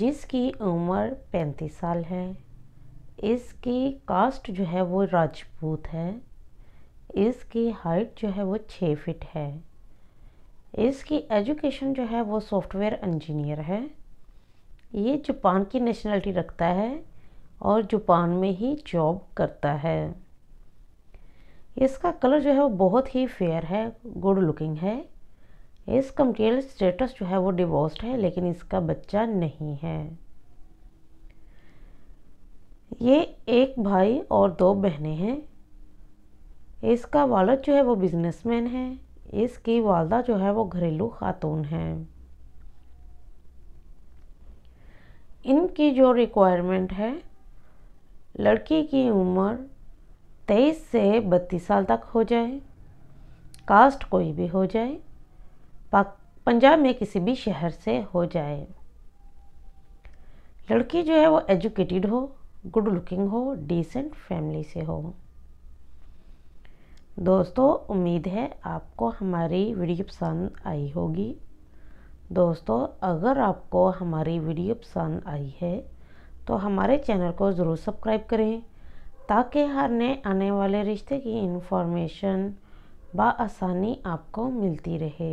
जिसकी उम्र पैंतीस साल है इसकी कास्ट जो है वो राजपूत है इसकी हाइट जो है वो छः फिट है इसकी एजुकेशन जो है वो सॉफ्टवेयर इंजीनियर है ये जापान की नेशनलिटी रखता है और जापान में ही जॉब करता है इसका कलर जो है वो बहुत ही फेयर है गुड लुकिंग है इस कमकेल स्टेटस जो है वो डिवोर्स्ड है लेकिन इसका बच्चा नहीं है ये एक भाई और दो बहनें हैं इसका वालद जो है वो बिजनेसमैन है इसकी वालदा जो है वो घरेलू खातून है इनकी जो रिक्वायरमेंट है लड़की की उम्र तेईस से बत्तीस साल तक हो जाए कास्ट कोई भी हो जाए पंजाब में किसी भी शहर से हो जाए लड़की जो है वो एजुकेटेड हो गुड लुकिंग हो डिसेंट फैमिली से हो दोस्तों उम्मीद है आपको हमारी वीडियो पसंद आई होगी दोस्तों अगर आपको हमारी वीडियो पसंद आई है तो हमारे चैनल को ज़रूर सब्सक्राइब करें ताकि हर नए आने वाले रिश्ते की इन्फॉर्मेशन आसानी आपको मिलती रहे